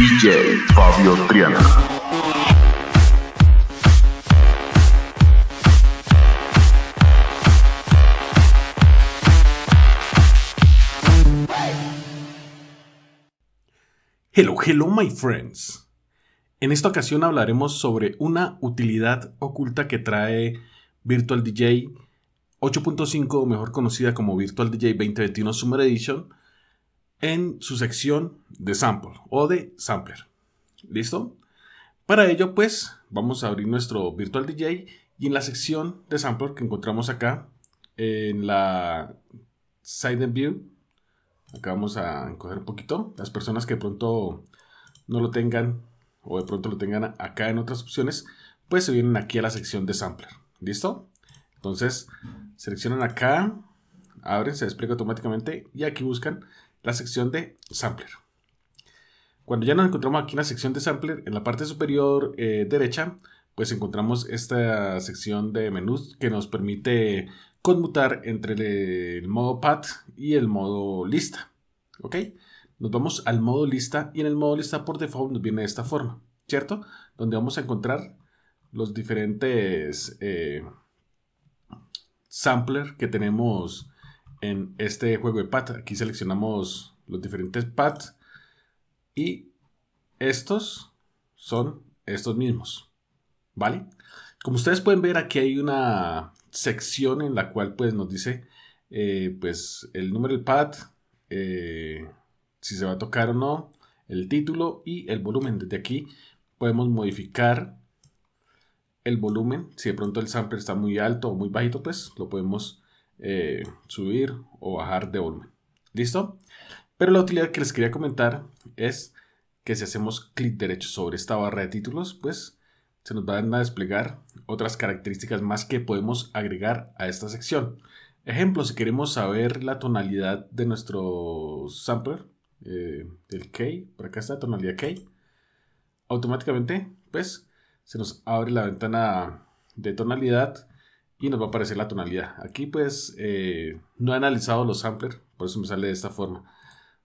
DJ Fabio Triana. Hello, hello my friends. En esta ocasión hablaremos sobre una utilidad oculta que trae Virtual DJ 8.5, mejor conocida como Virtual DJ 2021 Summer Edition, en su sección de sample o de sampler. ¿Listo? Para ello, pues, vamos a abrir nuestro Virtual DJ y en la sección de sampler que encontramos acá, en la Side View, acá vamos a encoger un poquito. Las personas que de pronto no lo tengan o de pronto lo tengan acá en otras opciones, pues se vienen aquí a la sección de sampler. ¿Listo? Entonces, seleccionan acá, abren, se despliega automáticamente y aquí buscan la sección de sampler. Cuando ya nos encontramos aquí en la sección de sampler, en la parte superior eh, derecha, pues encontramos esta sección de menús que nos permite conmutar entre el modo path y el modo lista. ¿Ok? Nos vamos al modo lista y en el modo lista por default nos viene de esta forma, ¿cierto? Donde vamos a encontrar los diferentes eh, sampler que tenemos en este juego de pads Aquí seleccionamos los diferentes pads y estos son estos mismos, ¿vale? Como ustedes pueden ver, aquí hay una sección en la cual pues, nos dice eh, pues, el número del pad, eh, si se va a tocar o no, el título y el volumen. Desde aquí podemos modificar el volumen. Si de pronto el sample está muy alto o muy bajito, pues lo podemos eh, subir o bajar de volumen. ¿Listo? Pero la utilidad que les quería comentar es que si hacemos clic derecho sobre esta barra de títulos, pues se nos van a desplegar otras características más que podemos agregar a esta sección. Ejemplo, si queremos saber la tonalidad de nuestro sampler, eh, el key K, por acá está tonalidad key automáticamente pues se nos abre la ventana de tonalidad y nos va a aparecer la tonalidad. Aquí pues eh, no he analizado los samplers, por eso me sale de esta forma.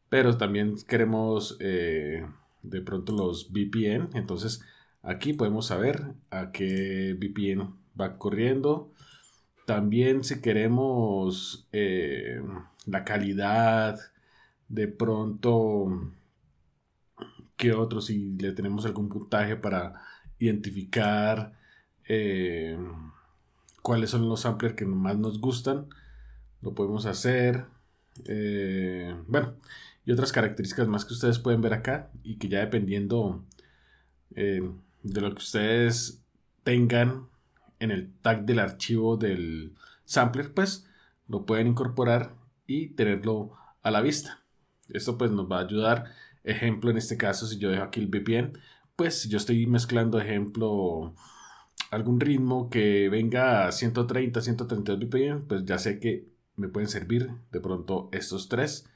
Pero también queremos eh, de pronto los VPN, entonces aquí podemos saber a qué VPN va corriendo. También si queremos eh, la calidad, de pronto ¿Qué otro, si le tenemos algún puntaje para identificar cuáles son los samplers que más nos gustan. Lo podemos hacer. Eh, bueno, y otras características más que ustedes pueden ver acá y que ya dependiendo eh, de lo que ustedes tengan en el tag del archivo del sampler, pues lo pueden incorporar y tenerlo a la vista. Esto pues nos va a ayudar. Ejemplo, en este caso, si yo dejo aquí el VPN, pues yo estoy mezclando, ejemplo, algún ritmo que venga a 130, 132 BPM, pues ya sé que me pueden servir de pronto estos tres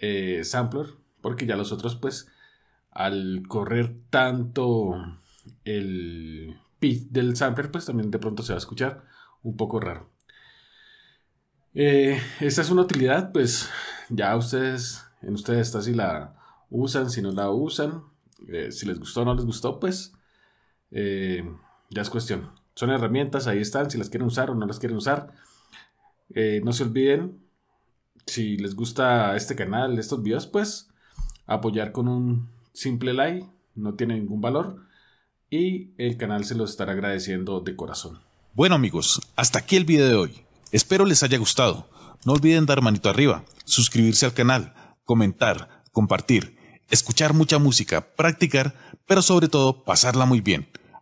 eh, sampler, porque ya los otros, pues, al correr tanto el pitch del sampler, pues también de pronto se va a escuchar un poco raro. Eh, esta es una utilidad, pues ya ustedes, en ustedes está si la usan, si no la usan, eh, si les gustó o no les gustó, pues ya es cuestión. Son herramientas, ahí están, si las quieren usar o no las quieren usar. Eh, no se olviden, si les gusta este canal, estos videos, pues apoyar con un simple like, no tiene ningún valor y el canal se los estará agradeciendo de corazón. Bueno amigos, hasta aquí el video de hoy. Espero les haya gustado. No olviden dar manito arriba, suscribirse al canal, comentar, compartir, escuchar mucha música, practicar, pero sobre todo pasarla muy bien.